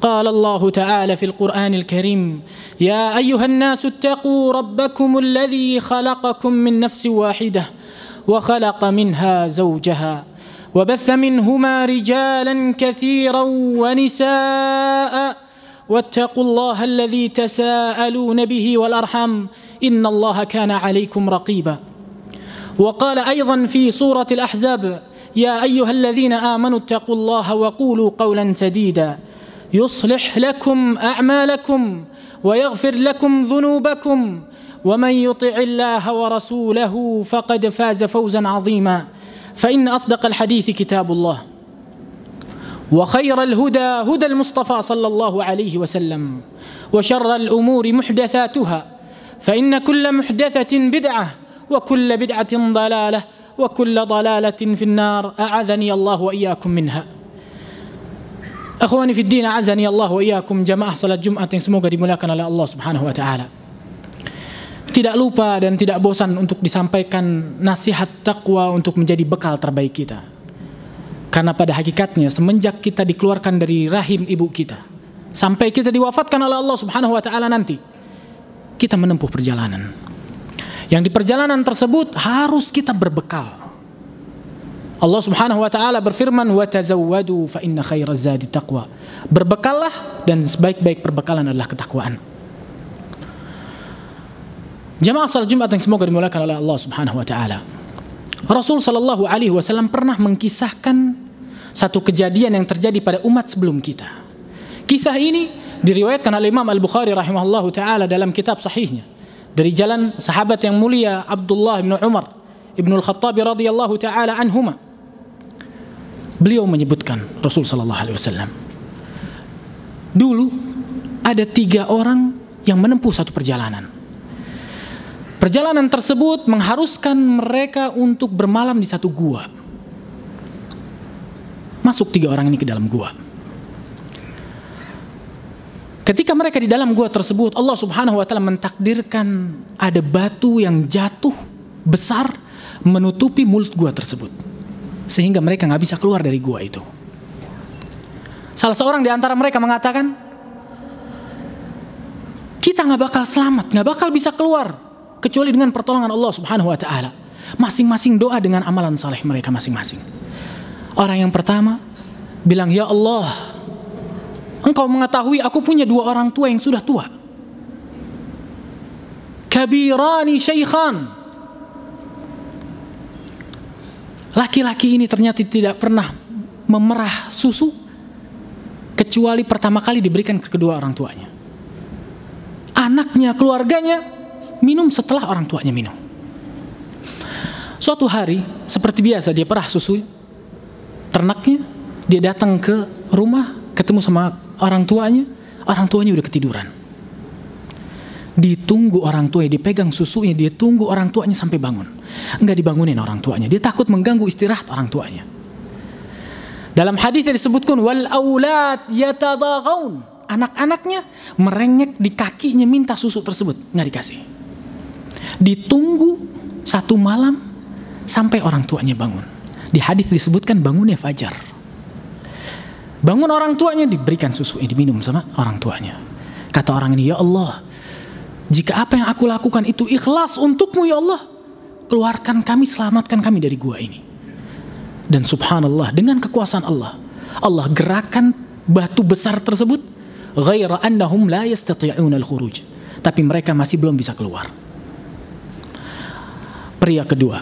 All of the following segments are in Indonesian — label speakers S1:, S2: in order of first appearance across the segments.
S1: قال الله تعالى في القرآن الكريم يا أيها الناس اتقوا ربكم الذي خلقكم من نفس واحدة وخلق منها زوجها وبث منهما رجالا كثيرا ونساء واتقوا الله الذي تساءلون به والأرحم إن الله كان عليكم رقيبا وقال أيضا في سورة الأحزاب يا أيها الذين آمنوا اتقوا الله وقولوا قولا سديدا يصلح لكم اعمالكم ويغفر لكم ذنوبكم ومن يطع الله ورسوله فقد فاز فوزا عظيما فان اصدق الحديث كتاب الله وخير الهدى هدى المصطفى صلى الله عليه وسلم وشر الامور محدثاتها فان كل محدثه بدعه وكل بدعه ضلاله وكل ضلاله في النار اعذني الله واياكم منها Akhwani fi din azani Allah wa iyyakum jamaah salat Jumat yang semoga dimuliakan oleh Allah Subhanahu wa taala. Tidak lupa dan tidak bosan untuk disampaikan nasihat takwa untuk menjadi bekal terbaik kita. Karena pada hakikatnya semenjak kita dikeluarkan dari rahim ibu kita sampai kita diwafatkan oleh Allah Subhanahu wa taala nanti kita menempuh perjalanan. Yang di perjalanan tersebut harus kita berbekal Allah Subhanahu wa taala berfirman wa tazawwadu fa inna khairaz zadi taqwa. Berbekallah dan sebaik-baik perbekalan adalah ketakwaan. Jamaah salat Jumat yang semoga dimuliakan oleh Allah Subhanahu wa taala. Rasul sallallahu alaihi wasallam pernah mengkisahkan satu kejadian yang terjadi pada umat sebelum kita. Kisah ini diriwayatkan oleh Imam Al-Bukhari rahimahullahu taala dalam kitab sahihnya dari jalan sahabat yang mulia Abdullah bin Umar Ibnu al-Khattab radhiyallahu taala anhumah Beliau menyebutkan Rasul Sallallahu Alaihi Wasallam. Dulu ada tiga orang yang menempuh satu perjalanan. Perjalanan tersebut mengharuskan mereka untuk bermalam di satu gua. Masuk tiga orang ini ke dalam gua. Ketika mereka di dalam gua tersebut, Allah Subhanahu wa taala mentakdirkan ada batu yang jatuh besar menutupi mulut gua tersebut sehingga mereka nggak bisa keluar dari gua itu. Salah seorang di antara mereka mengatakan, kita nggak bakal selamat, nggak bakal bisa keluar kecuali dengan pertolongan Allah Subhanahu Wa Taala. Masing-masing doa dengan amalan saleh mereka masing-masing. Orang yang pertama bilang, ya Allah, engkau mengetahui aku punya dua orang tua yang sudah tua. Kabirani syaikhan Laki-laki ini ternyata tidak pernah memerah susu kecuali pertama kali diberikan ke kedua orang tuanya. Anaknya, keluarganya minum setelah orang tuanya minum. Suatu hari, seperti biasa dia perah susu ternaknya, dia datang ke rumah ketemu sama orang tuanya, orang tuanya udah ketiduran. Ditunggu orang tuanya, dipegang susunya, dia tunggu orang tuanya sampai bangun. Enggak dibangunin orang tuanya. Dia takut mengganggu istirahat orang tuanya. Dalam hadis disebutkan wal aulat yatadaghaun. Anak-anaknya merengek di kakinya minta susu tersebut, nggak dikasih. Ditunggu satu malam sampai orang tuanya bangun. Di hadis disebutkan bangunnya fajar. Bangun orang tuanya diberikan susu ini eh, diminum sama orang tuanya. Kata orang ini, "Ya Allah, jika apa yang aku lakukan itu ikhlas untukmu ya Allah, keluarkan kami, selamatkan kami dari gua ini. Dan subhanallah, dengan kekuasaan Allah, Allah gerakan batu besar tersebut, Tapi mereka masih belum bisa keluar. Pria kedua,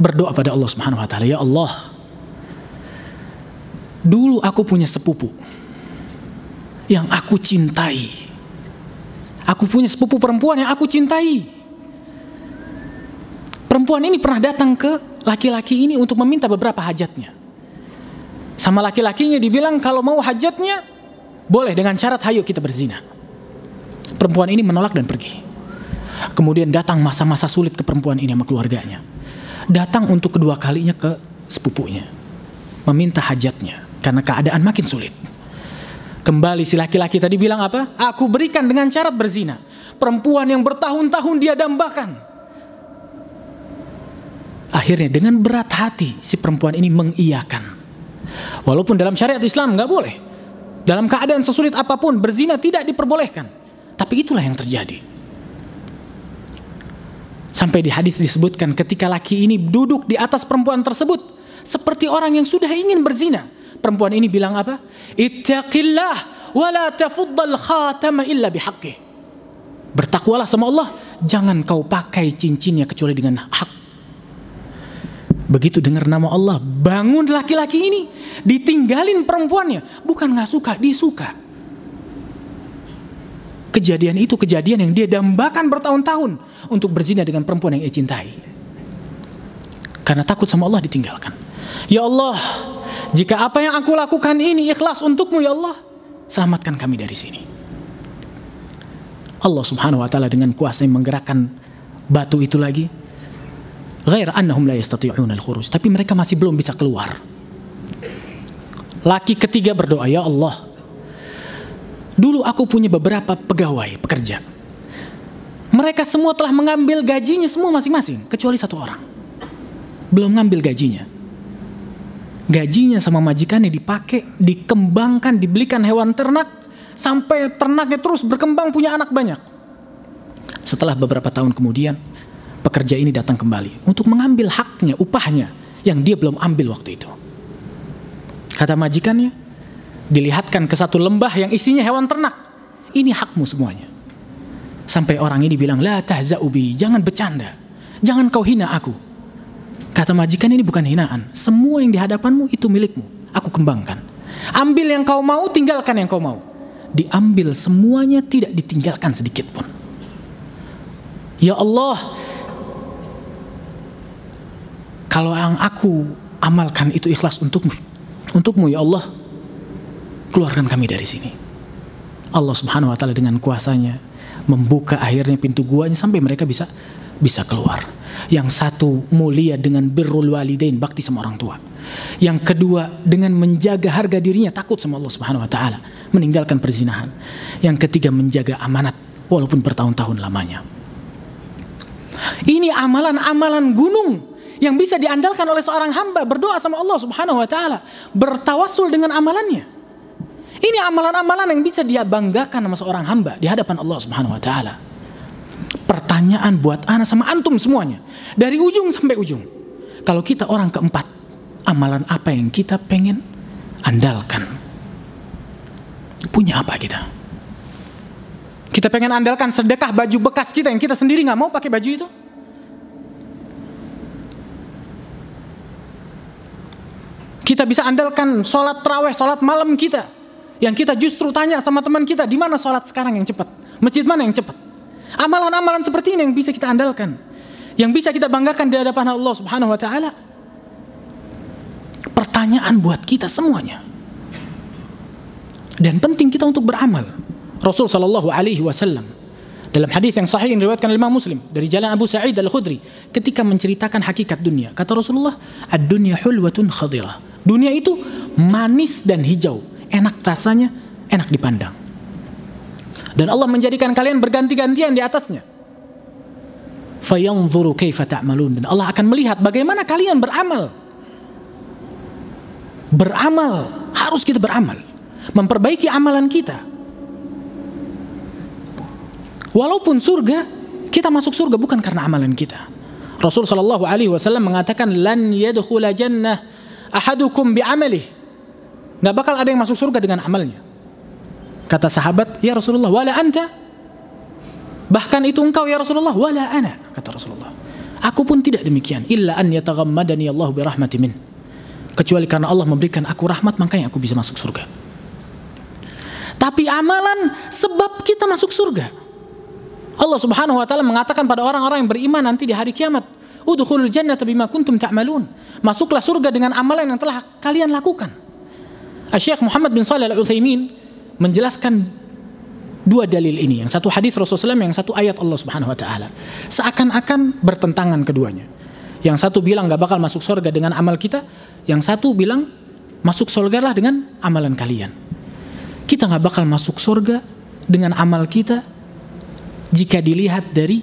S1: berdoa pada Allah Subhanahu wa taala, "Ya Allah, dulu aku punya sepupu yang aku cintai. Aku punya sepupu perempuan yang aku cintai perempuan ini pernah datang ke laki-laki ini untuk meminta beberapa hajatnya. Sama laki-lakinya dibilang kalau mau hajatnya boleh dengan syarat hayo kita berzina. Perempuan ini menolak dan pergi. Kemudian datang masa-masa sulit ke perempuan ini sama keluarganya. Datang untuk kedua kalinya ke sepupunya. Meminta hajatnya karena keadaan makin sulit. Kembali si laki-laki tadi bilang apa? Aku berikan dengan syarat berzina. Perempuan yang bertahun-tahun dia dambakan Akhirnya dengan berat hati si perempuan ini mengiyakan. Walaupun dalam syariat Islam nggak boleh. Dalam keadaan sesulit apapun berzina tidak diperbolehkan. Tapi itulah yang terjadi. Sampai di hadis disebutkan ketika laki ini duduk di atas perempuan tersebut seperti orang yang sudah ingin berzina. Perempuan ini bilang apa? Ittaqillah wa la tafuddal khatama illa bihaqqih. Bertakwalah sama Allah, jangan kau pakai cincinnya kecuali dengan hak Begitu dengar nama Allah, bangun laki-laki ini. Ditinggalin perempuannya. Bukan gak suka, disuka. Kejadian itu kejadian yang dia dambakan bertahun-tahun. Untuk berzina dengan perempuan yang ia cintai. Karena takut sama Allah ditinggalkan. Ya Allah, jika apa yang aku lakukan ini ikhlas untukmu ya Allah. Selamatkan kami dari sini. Allah subhanahu wa ta'ala dengan kuasa yang menggerakkan batu itu lagi tapi mereka masih belum bisa keluar. Laki ketiga berdoa, "Ya Allah, dulu aku punya beberapa pegawai, pekerja. Mereka semua telah mengambil gajinya semua masing-masing, kecuali satu orang. Belum ngambil gajinya." Gajinya sama majikannya dipakai, dikembangkan, dibelikan hewan ternak sampai ternaknya terus berkembang punya anak banyak. Setelah beberapa tahun kemudian, pekerja ini datang kembali untuk mengambil haknya, upahnya yang dia belum ambil waktu itu. Kata majikannya, dilihatkan ke satu lembah yang isinya hewan ternak. Ini hakmu semuanya. Sampai orang ini bilang, La tahza'ubi, jangan bercanda. Jangan kau hina aku. Kata majikan ini bukan hinaan. Semua yang di hadapanmu itu milikmu. Aku kembangkan. Ambil yang kau mau, tinggalkan yang kau mau. Diambil semuanya tidak ditinggalkan sedikit pun. Ya Allah, kalau yang aku amalkan itu ikhlas untukmu untukmu ya Allah keluarkan kami dari sini Allah subhanahu wa ta'ala dengan kuasanya membuka akhirnya pintu guanya sampai mereka bisa bisa keluar yang satu mulia dengan birrul walidain bakti sama orang tua yang kedua dengan menjaga harga dirinya takut sama Allah Subhanahu wa taala, meninggalkan perzinahan. Yang ketiga menjaga amanat walaupun bertahun-tahun lamanya. Ini amalan-amalan gunung yang bisa diandalkan oleh seorang hamba berdoa sama Allah Subhanahu wa taala, bertawasul dengan amalannya. Ini amalan-amalan yang bisa dia banggakan sama seorang hamba di hadapan Allah Subhanahu wa taala. Pertanyaan buat anak sama antum semuanya, dari ujung sampai ujung. Kalau kita orang keempat, amalan apa yang kita pengen andalkan? Punya apa kita? Kita pengen andalkan sedekah baju bekas kita yang kita sendiri nggak mau pakai baju itu? Kita bisa andalkan sholat terawih, sholat malam kita. Yang kita justru tanya sama teman kita, di mana sholat sekarang yang cepat? Masjid mana yang cepat? Amalan-amalan seperti ini yang bisa kita andalkan. Yang bisa kita banggakan di hadapan Allah subhanahu wa ta'ala. Pertanyaan buat kita semuanya. Dan penting kita untuk beramal. Rasul Shallallahu Alaihi Wasallam dalam hadis yang sahih yang diriwayatkan oleh Imam Muslim dari jalan Abu Sa'id Al Khudri ketika menceritakan hakikat dunia kata Rasulullah ad-dunya hulwatun khadirah Dunia itu manis dan hijau, enak rasanya, enak dipandang. Dan Allah menjadikan kalian berganti-gantian di atasnya. Fayanzuru kaifa ta'malun. Dan Allah akan melihat bagaimana kalian beramal. Beramal, harus kita beramal. Memperbaiki amalan kita. Walaupun surga, kita masuk surga bukan karena amalan kita. Rasul Shallallahu Alaihi Wasallam mengatakan, "Lan yadkhula jannah ahadukum bi amali. Nggak bakal ada yang masuk surga dengan amalnya. Kata sahabat, ya Rasulullah, wala anta. Bahkan itu engkau ya Rasulullah, wala ana, kata Rasulullah. Aku pun tidak demikian, illa an yataghammadani Allah bi rahmati min. Kecuali karena Allah memberikan aku rahmat, makanya aku bisa masuk surga. Tapi amalan sebab kita masuk surga. Allah Subhanahu wa taala mengatakan pada orang-orang yang beriman nanti di hari kiamat, udkhulul jannata bima kuntum ta'malun. Masuklah surga dengan amalan yang telah kalian lakukan. Syekh Muhammad bin Shalih Al-Utsaimin menjelaskan dua dalil ini. Yang satu hadis Rasulullah SAW, yang satu ayat Allah Subhanahu wa taala. Seakan-akan bertentangan keduanya. Yang satu bilang gak bakal masuk surga dengan amal kita, yang satu bilang masuk surga lah dengan amalan kalian. Kita gak bakal masuk surga dengan amal kita jika dilihat dari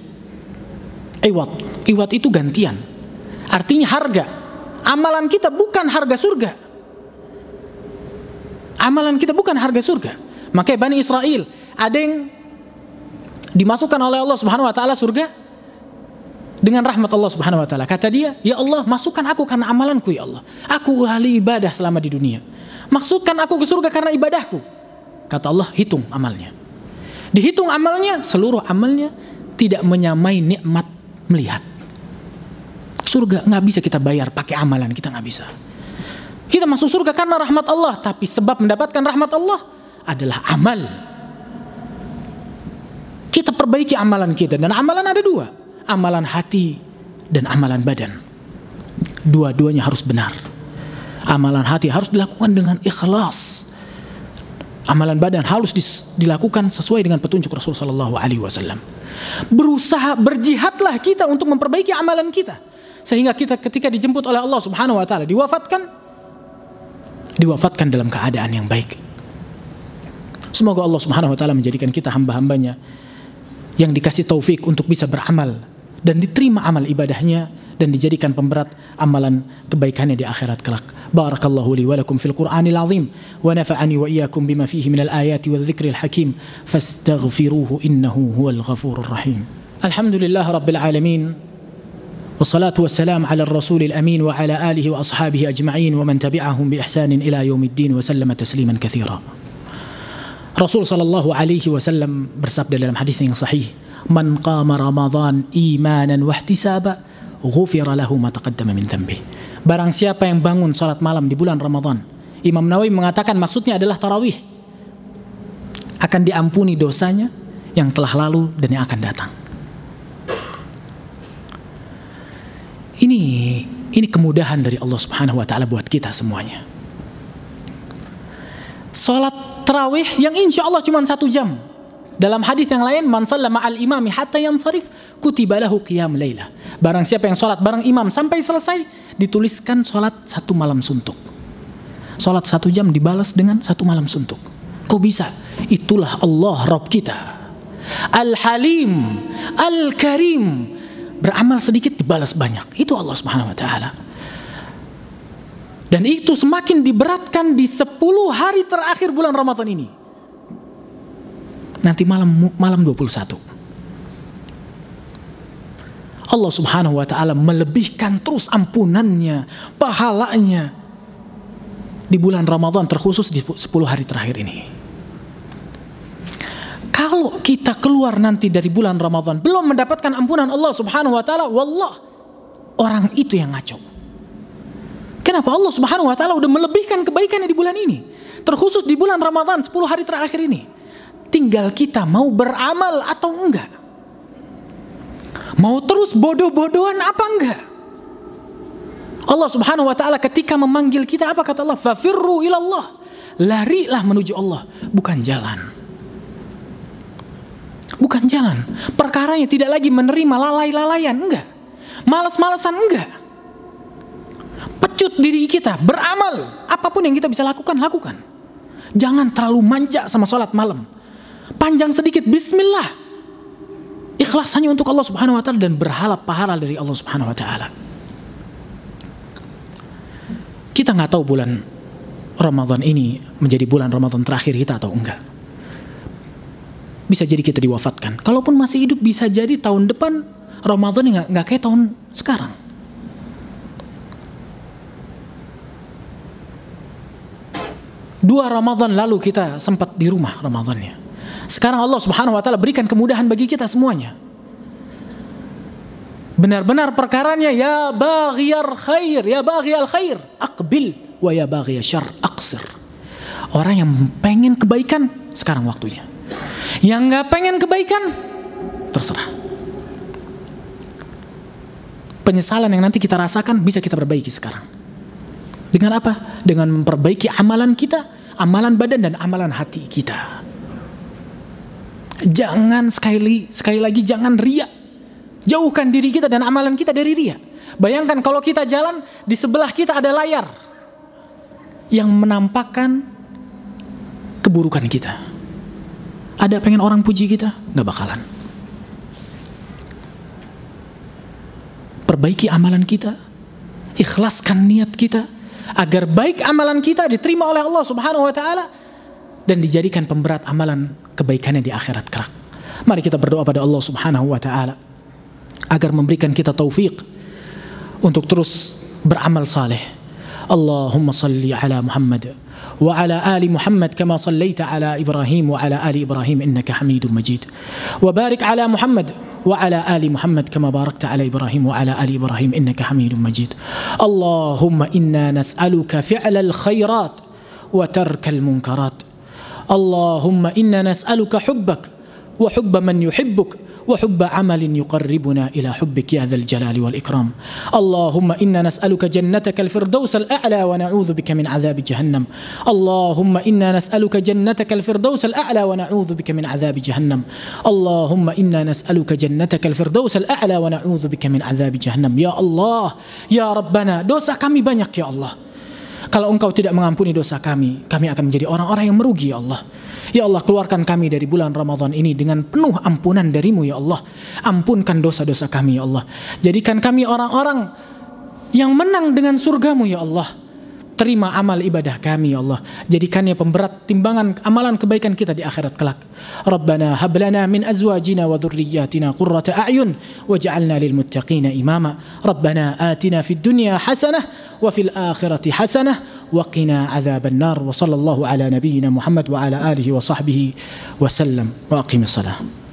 S1: iwat iwat itu gantian. Artinya harga. Amalan kita bukan harga surga. Amalan kita bukan harga surga. Makanya Bani Israel ada yang dimasukkan oleh Allah Subhanahu wa taala surga dengan rahmat Allah Subhanahu wa taala. Kata dia, "Ya Allah, masukkan aku karena amalanku ya Allah. Aku ulali ibadah selama di dunia. Masukkan aku ke surga karena ibadahku." Kata Allah, "Hitung amalnya." Dihitung amalnya, seluruh amalnya tidak menyamai nikmat melihat surga nggak bisa kita bayar pakai amalan kita nggak bisa. Kita masuk surga karena rahmat Allah, tapi sebab mendapatkan rahmat Allah adalah amal. Kita perbaiki amalan kita dan amalan ada dua, amalan hati dan amalan badan. Dua-duanya harus benar. Amalan hati harus dilakukan dengan ikhlas. Amalan badan harus dilakukan sesuai dengan petunjuk Rasulullah Shallallahu Alaihi Wasallam. Berusaha berjihadlah kita untuk memperbaiki amalan kita sehingga kita ketika dijemput oleh Allah Subhanahu wa taala diwafatkan diwafatkan dalam keadaan yang baik. Semoga Allah Subhanahu wa taala menjadikan kita hamba-hambanya yang dikasih taufik untuk bisa beramal dan diterima amal ibadahnya dan dijadikan pemberat amalan kebaikannya di akhirat kelak. Barakallahu li wa lakum fil Qur'anil azim wa nafa'ani wa iyyakum bima fihi minal ayati wal dzikril hakim fastaghfiruhu innahu huwal ghafurur rahim. Alhamdulillah rabbil alamin. والصلاة والسلام على الرسول الأمين وعلى آله وأصحابه أجمعين ومن تبعهم بإحسان إلى يوم الدين وسلم تسليما كثيرا Rasul Shallallahu Alaihi Wasallam bersabda dalam حديث صحيح من قام رمضان إيمانا واحتسابا غفر له ما تقدم من min dhanbi." Barang siapa yang bangun salat malam di bulan Ramadan, Imam Nawawi mengatakan maksudnya adalah tarawih. Akan diampuni dosanya yang telah lalu dan yang akan datang. Ini ini kemudahan dari Allah Subhanahu wa taala buat kita semuanya. Salat terawih yang insya Allah cuma satu jam. Dalam hadis yang lain, man sallama al imami hatta yansarif kutiba lahu qiyam Barang siapa yang salat bareng imam sampai selesai, dituliskan salat satu malam suntuk. Salat satu jam dibalas dengan satu malam suntuk. Kok bisa? Itulah Allah Rob kita. Al-Halim, Al-Karim, beramal sedikit dibalas banyak. Itu Allah Subhanahu wa taala. Dan itu semakin diberatkan di 10 hari terakhir bulan Ramadan ini. Nanti malam malam 21. Allah Subhanahu wa taala melebihkan terus ampunannya, pahalanya di bulan Ramadan terkhusus di 10 hari terakhir ini kalau kita keluar nanti dari bulan Ramadan belum mendapatkan ampunan Allah Subhanahu wa taala, wallah orang itu yang ngaco. Kenapa Allah Subhanahu wa taala udah melebihkan kebaikannya di bulan ini? Terkhusus di bulan Ramadan 10 hari terakhir ini. Tinggal kita mau beramal atau enggak. Mau terus bodoh-bodohan apa enggak? Allah Subhanahu wa taala ketika memanggil kita apa kata Allah? Fafirru ilallah. Larilah menuju Allah, bukan jalan. Bukan jalan. Perkaranya tidak lagi menerima lalai lalayan enggak. Males-malesan, enggak. Pecut diri kita, beramal. Apapun yang kita bisa lakukan, lakukan. Jangan terlalu manja sama sholat malam. Panjang sedikit, bismillah. Ikhlas hanya untuk Allah subhanahu wa ta'ala dan berharap pahala dari Allah subhanahu wa ta'ala. Kita nggak tahu bulan Ramadan ini menjadi bulan Ramadan terakhir kita atau enggak bisa jadi kita diwafatkan. Kalaupun masih hidup bisa jadi tahun depan Ramadan nggak nggak kayak tahun sekarang. Dua Ramadan lalu kita sempat di rumah Ramadannya. Sekarang Allah Subhanahu wa taala berikan kemudahan bagi kita semuanya. Benar-benar perkaranya ya baghiyar khair, ya baghiyal khair, akbil wa ya baghiyal syar, aqsir. Orang yang pengen kebaikan sekarang waktunya. Yang nggak pengen kebaikan, terserah. Penyesalan yang nanti kita rasakan bisa kita perbaiki sekarang. Dengan apa? Dengan memperbaiki amalan kita, amalan badan dan amalan hati kita. Jangan sekali sekali lagi jangan riak. Jauhkan diri kita dan amalan kita dari riak. Bayangkan kalau kita jalan di sebelah kita ada layar yang menampakkan keburukan kita ada pengen orang puji kita? Gak bakalan. Perbaiki amalan kita, ikhlaskan niat kita, agar baik amalan kita diterima oleh Allah Subhanahu wa taala dan dijadikan pemberat amalan kebaikannya di akhirat kerak. Mari kita berdoa pada Allah Subhanahu wa taala agar memberikan kita taufik untuk terus beramal saleh. Allahumma salli ala Muhammad وعلى ال محمد كما صليت على ابراهيم وعلى ال ابراهيم انك حميد مجيد وبارك على محمد وعلى ال محمد كما باركت على ابراهيم وعلى ال ابراهيم انك حميد مجيد اللهم انا نسالك فعل الخيرات وترك المنكرات اللهم انا نسالك حبك وحب من يحبك وحب عمل يقربنا إلى حبك يا ذا الجلال والإكرام اللهم إنا نسألك جنتك الفردوس الأعلى ونعوذ بك من عذاب جهنم اللهم إنا نسألك جنتك الفردوس الأعلى ونعوذ بك من عذاب جهنم اللهم إنا نسألك جنتك الفردوس الأعلى ونعوذ بك من عذاب جهنم يا الله يا ربنا دوسا كمي بنيك يا الله kalau engkau tidak mengampuni dosa kami kami akan menjadi orang-orang yang merugi ya Allah Ya Allah keluarkan kami dari bulan Ramadan ini dengan penuh ampunan darimu ya Allah. Ampunkan dosa-dosa kami ya Allah. Jadikan kami orang-orang yang menang dengan surgamu ya Allah. Terima amal ibadah kami ya Allah. Jadikannya pemberat timbangan amalan kebaikan kita di akhirat kelak. Rabbana hablana min azwajina wa dhurriyyatina qurrata a'yun waj'alna lil muttaqina imama. Rabbana atina fid dunya hasanah wa fil akhirati hasanah وقنا عذاب النار وصلى الله على نبينا محمد وعلى آله وصحبه وسلم وأقم الصلاة